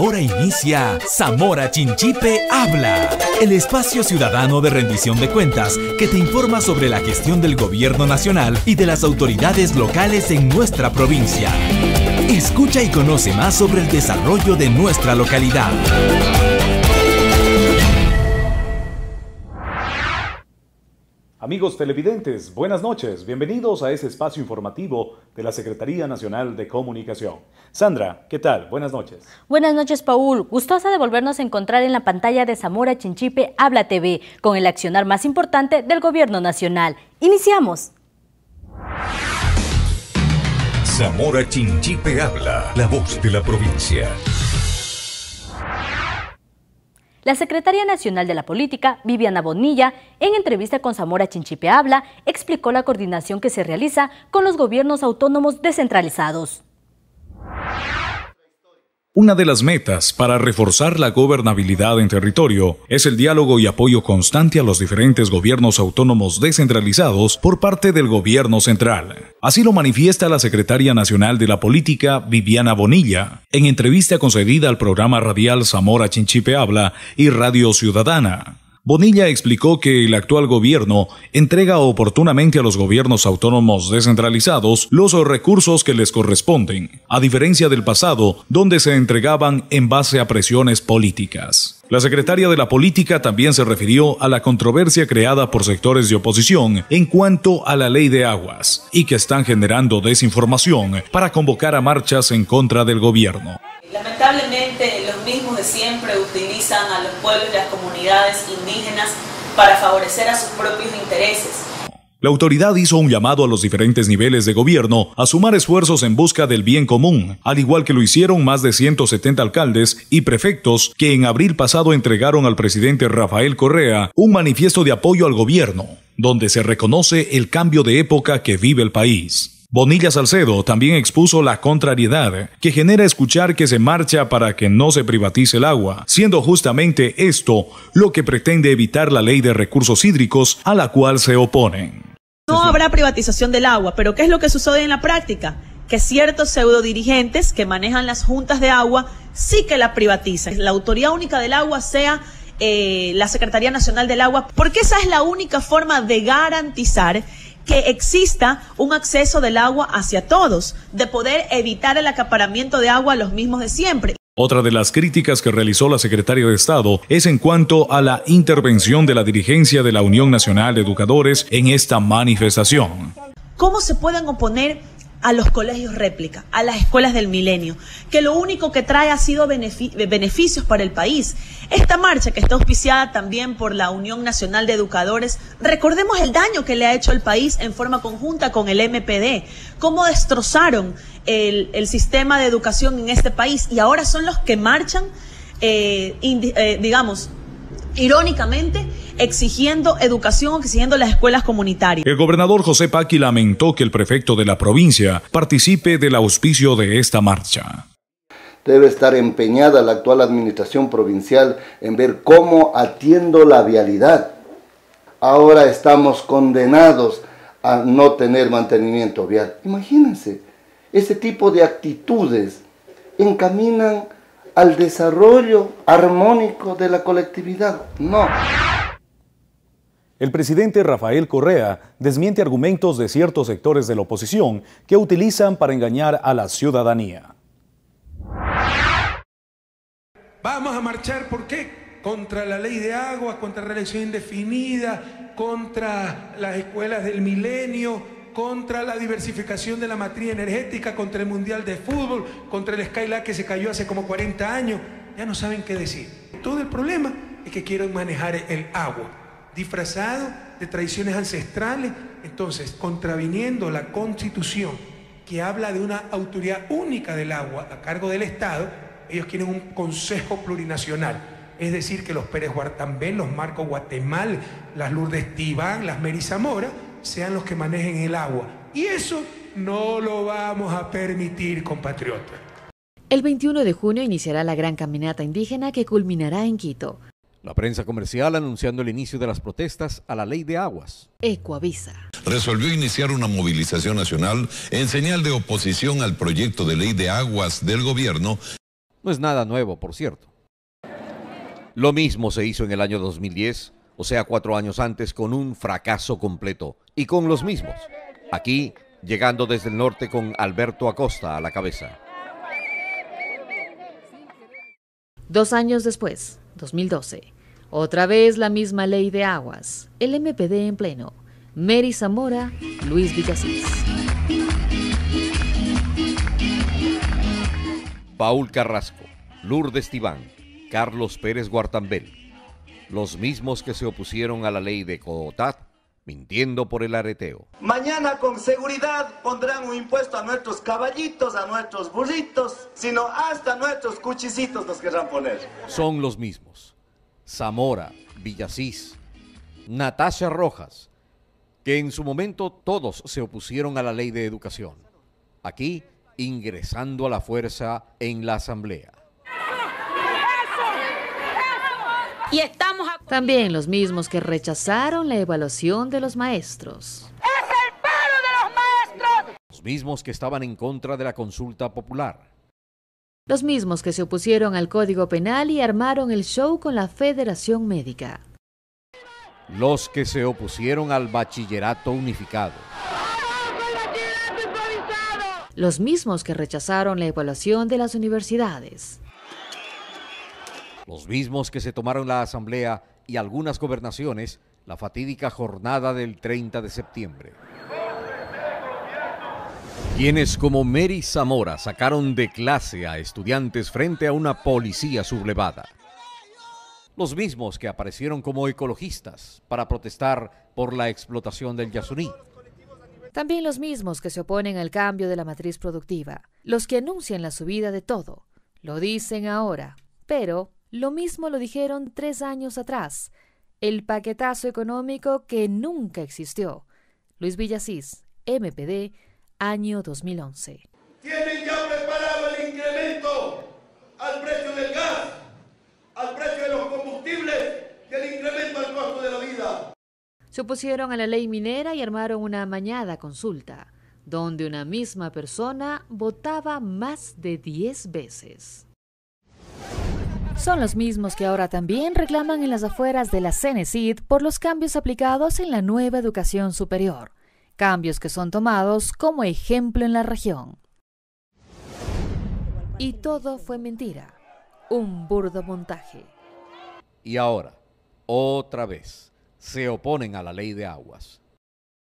Ahora inicia Zamora Chinchipe Habla, el espacio ciudadano de rendición de cuentas que te informa sobre la gestión del gobierno nacional y de las autoridades locales en nuestra provincia. Escucha y conoce más sobre el desarrollo de nuestra localidad. Amigos televidentes, buenas noches. Bienvenidos a ese espacio informativo de la Secretaría Nacional de Comunicación. Sandra, ¿qué tal? Buenas noches. Buenas noches, Paul. Gustosa de volvernos a encontrar en la pantalla de Zamora Chinchipe Habla TV, con el accionar más importante del Gobierno Nacional. ¡Iniciamos! Zamora Chinchipe Habla, la voz de la provincia. La secretaria nacional de la política, Viviana Bonilla, en entrevista con Zamora Chinchipe Habla, explicó la coordinación que se realiza con los gobiernos autónomos descentralizados. Una de las metas para reforzar la gobernabilidad en territorio es el diálogo y apoyo constante a los diferentes gobiernos autónomos descentralizados por parte del gobierno central. Así lo manifiesta la secretaria nacional de la política, Viviana Bonilla, en entrevista concedida al programa radial Zamora Chinchipe Habla y Radio Ciudadana. Bonilla explicó que el actual gobierno entrega oportunamente a los gobiernos autónomos descentralizados los recursos que les corresponden, a diferencia del pasado, donde se entregaban en base a presiones políticas. La secretaria de la Política también se refirió a la controversia creada por sectores de oposición en cuanto a la ley de aguas y que están generando desinformación para convocar a marchas en contra del gobierno. Lamentablemente de siempre utilizan a los pueblos y las comunidades indígenas para favorecer a sus propios intereses. La autoridad hizo un llamado a los diferentes niveles de gobierno a sumar esfuerzos en busca del bien común, al igual que lo hicieron más de 170 alcaldes y prefectos que en abril pasado entregaron al presidente Rafael Correa un manifiesto de apoyo al gobierno, donde se reconoce el cambio de época que vive el país. Bonilla Salcedo también expuso la contrariedad que genera escuchar que se marcha para que no se privatice el agua, siendo justamente esto lo que pretende evitar la ley de recursos hídricos a la cual se oponen. No habrá privatización del agua, pero ¿qué es lo que sucede en la práctica? Que ciertos pseudodirigentes que manejan las juntas de agua sí que la privatizan. La Autoridad Única del Agua sea eh, la Secretaría Nacional del Agua, porque esa es la única forma de garantizar que exista un acceso del agua hacia todos, de poder evitar el acaparamiento de agua a los mismos de siempre. Otra de las críticas que realizó la secretaria de Estado es en cuanto a la intervención de la dirigencia de la Unión Nacional de Educadores en esta manifestación. ¿Cómo se pueden oponer a los colegios réplica, a las escuelas del milenio, que lo único que trae ha sido beneficios para el país. Esta marcha, que está auspiciada también por la Unión Nacional de Educadores, recordemos el daño que le ha hecho al país en forma conjunta con el MPD, cómo destrozaron el, sistema de educación en este país y ahora son los que marchan, eh, eh, digamos, irónicamente, exigiendo educación, exigiendo las escuelas comunitarias. El gobernador José Paqui lamentó que el prefecto de la provincia participe del auspicio de esta marcha. Debe estar empeñada la actual administración provincial en ver cómo atiendo la vialidad. Ahora estamos condenados a no tener mantenimiento vial. Imagínense, ese tipo de actitudes encaminan al desarrollo armónico de la colectividad. No. El presidente Rafael Correa desmiente argumentos de ciertos sectores de la oposición que utilizan para engañar a la ciudadanía. Vamos a marchar, ¿por qué? Contra la ley de agua, contra la elección indefinida, contra las escuelas del milenio, contra la diversificación de la matriz energética, contra el Mundial de Fútbol, contra el Skylar que se cayó hace como 40 años. Ya no saben qué decir. Todo el problema es que quieren manejar el agua disfrazado de tradiciones ancestrales, entonces contraviniendo la constitución que habla de una autoridad única del agua a cargo del Estado, ellos quieren un consejo plurinacional. Es decir, que los Pérez Huartambén, los Marcos Guatemal, las Lourdes Tibán, las Meri Zamora, sean los que manejen el agua. Y eso no lo vamos a permitir, compatriotas. El 21 de junio iniciará la gran caminata indígena que culminará en Quito. La prensa comercial anunciando el inicio de las protestas a la ley de aguas. Ecoavisa. Resolvió iniciar una movilización nacional en señal de oposición al proyecto de ley de aguas del gobierno. No es nada nuevo, por cierto. Lo mismo se hizo en el año 2010, o sea, cuatro años antes, con un fracaso completo y con los mismos. Aquí, llegando desde el norte con Alberto Acosta a la cabeza. Dos años después. 2012. Otra vez la misma ley de aguas. El MPD en pleno. Mary Zamora, Luis Villasís. Paul Carrasco, Lourdes Tibán, Carlos Pérez Guartambel. Los mismos que se opusieron a la ley de Cotat mintiendo por el areteo. Mañana con seguridad pondrán un impuesto a nuestros caballitos, a nuestros burritos, sino hasta nuestros cuchicitos nos querrán poner. Son los mismos. Zamora, Villasís, Natasha Rojas, que en su momento todos se opusieron a la ley de educación. Aquí ingresando a la fuerza en la asamblea. Y estamos también los mismos que rechazaron la evaluación de los maestros. ¡Es el paro de los maestros! Los mismos que estaban en contra de la consulta popular. Los mismos que se opusieron al Código Penal y armaron el show con la Federación Médica. Los que se opusieron al bachillerato unificado. Los mismos que rechazaron la evaluación de las universidades. Los mismos que se tomaron la asamblea y algunas gobernaciones la fatídica jornada del 30 de septiembre. Quienes como Mary Zamora sacaron de clase a estudiantes frente a una policía sublevada. Los mismos que aparecieron como ecologistas para protestar por la explotación del Yasuní. También los mismos que se oponen al cambio de la matriz productiva, los que anuncian la subida de todo. Lo dicen ahora, pero lo mismo lo dijeron tres años atrás, el paquetazo económico que nunca existió. Luis Villasís, MPD, año 2011. Tienen ya preparado el incremento al precio del gas, al precio de los combustibles y el incremento al costo de la vida. Se opusieron a la ley minera y armaron una mañada consulta, donde una misma persona votaba más de 10 veces. Son los mismos que ahora también reclaman en las afueras de la CENESID por los cambios aplicados en la nueva educación superior, cambios que son tomados como ejemplo en la región. Y todo fue mentira, un burdo montaje. Y ahora, otra vez, se oponen a la ley de aguas.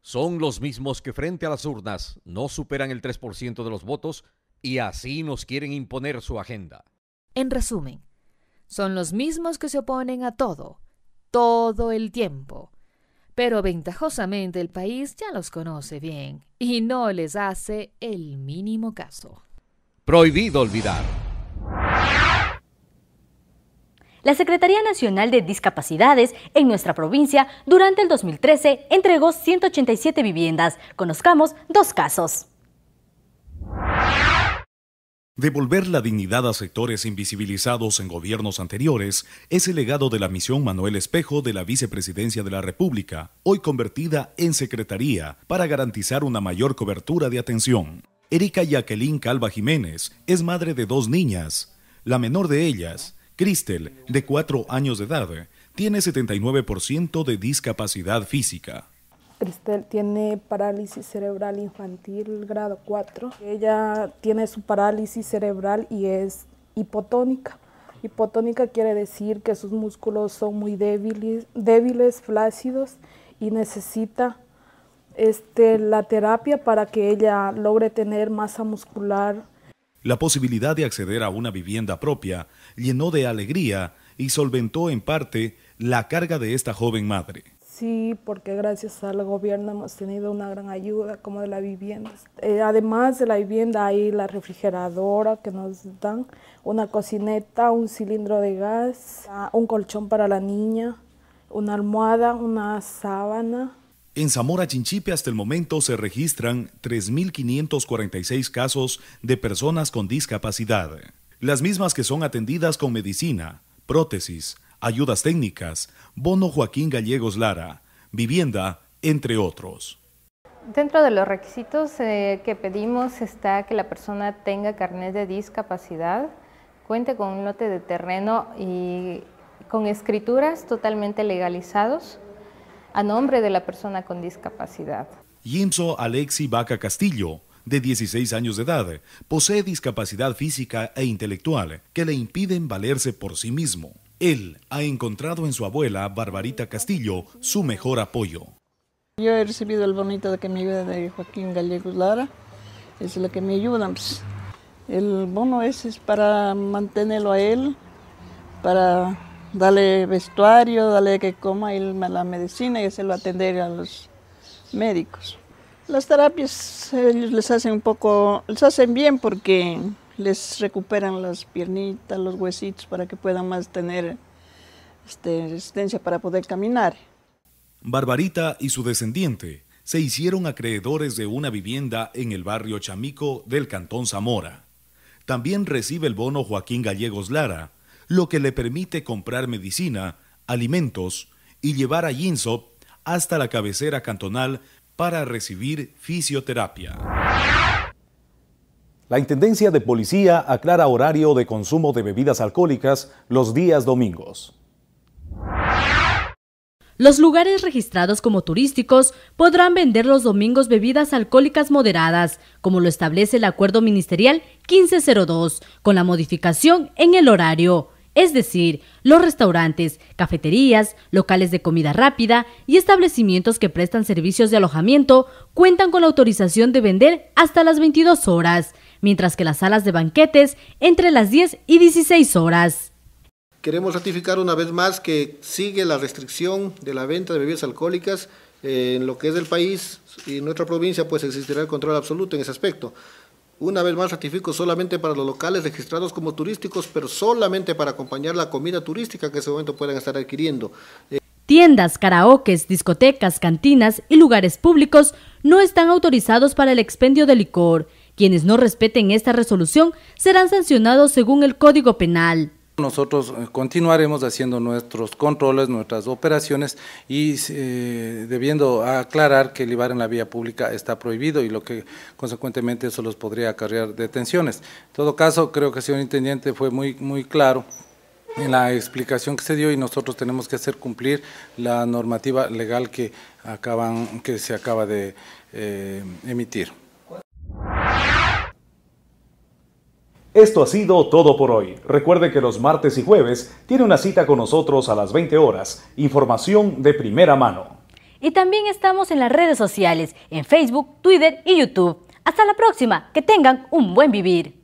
Son los mismos que frente a las urnas no superan el 3% de los votos y así nos quieren imponer su agenda. En resumen, son los mismos que se oponen a todo, todo el tiempo. Pero ventajosamente el país ya los conoce bien y no les hace el mínimo caso. Prohibido olvidar. La Secretaría Nacional de Discapacidades en nuestra provincia durante el 2013 entregó 187 viviendas. Conozcamos dos casos. Devolver la dignidad a sectores invisibilizados en gobiernos anteriores es el legado de la misión Manuel Espejo de la Vicepresidencia de la República, hoy convertida en Secretaría, para garantizar una mayor cobertura de atención. Erika Jacqueline Calva Jiménez es madre de dos niñas. La menor de ellas, Cristel, de cuatro años de edad, tiene 79% de discapacidad física. Cristel tiene parálisis cerebral infantil grado 4. Ella tiene su parálisis cerebral y es hipotónica. Hipotónica quiere decir que sus músculos son muy débiles, débiles flácidos y necesita este, la terapia para que ella logre tener masa muscular. La posibilidad de acceder a una vivienda propia llenó de alegría y solventó en parte la carga de esta joven madre. Sí, porque gracias al gobierno hemos tenido una gran ayuda como de la vivienda. Eh, además de la vivienda hay la refrigeradora que nos dan, una cocineta, un cilindro de gas, ah, un colchón para la niña, una almohada, una sábana. En Zamora Chinchipe hasta el momento se registran 3.546 casos de personas con discapacidad, las mismas que son atendidas con medicina, prótesis, ayudas técnicas, bono Joaquín Gallegos Lara, vivienda, entre otros. Dentro de los requisitos eh, que pedimos está que la persona tenga carnet de discapacidad, cuente con un lote de terreno y con escrituras totalmente legalizados a nombre de la persona con discapacidad. Jimso Alexi Vaca Castillo, de 16 años de edad, posee discapacidad física e intelectual que le impiden valerse por sí mismo. Él ha encontrado en su abuela, Barbarita Castillo, su mejor apoyo. Yo he recibido el bonito de que me ayuda de Joaquín Gallegos Lara, es lo que me ayuda. Pues. El bono ese es para mantenerlo a él, para darle vestuario, darle que coma la medicina y hacerlo atender a los médicos. Las terapias ellos les hacen un poco, les hacen bien porque les recuperan las piernitas, los huesitos para que puedan más tener este, resistencia para poder caminar. Barbarita y su descendiente se hicieron acreedores de una vivienda en el barrio Chamico del Cantón Zamora. También recibe el bono Joaquín Gallegos Lara, lo que le permite comprar medicina, alimentos y llevar a Ginsop hasta la cabecera cantonal para recibir fisioterapia. La Intendencia de Policía aclara horario de consumo de bebidas alcohólicas los días domingos. Los lugares registrados como turísticos podrán vender los domingos bebidas alcohólicas moderadas, como lo establece el Acuerdo Ministerial 1502, con la modificación en el horario es decir, los restaurantes, cafeterías, locales de comida rápida y establecimientos que prestan servicios de alojamiento cuentan con la autorización de vender hasta las 22 horas, mientras que las salas de banquetes entre las 10 y 16 horas. Queremos ratificar una vez más que sigue la restricción de la venta de bebidas alcohólicas en lo que es el país y en nuestra provincia, pues existirá el control absoluto en ese aspecto. Una vez más ratifico solamente para los locales registrados como turísticos, pero solamente para acompañar la comida turística que en ese momento puedan estar adquiriendo. Eh, Tiendas, karaokes, discotecas, cantinas y lugares públicos no están autorizados para el expendio de licor quienes no respeten esta resolución serán sancionados según el Código Penal. Nosotros eh, continuaremos haciendo nuestros controles, nuestras operaciones y eh, debiendo aclarar que el IVAR en la vía pública está prohibido y lo que consecuentemente eso los podría acarrear detenciones. En todo caso, creo que el señor Intendente fue muy, muy claro en la explicación que se dio y nosotros tenemos que hacer cumplir la normativa legal que, acaban, que se acaba de eh, emitir. Esto ha sido todo por hoy. Recuerde que los martes y jueves tiene una cita con nosotros a las 20 horas. Información de primera mano. Y también estamos en las redes sociales, en Facebook, Twitter y YouTube. Hasta la próxima. Que tengan un buen vivir.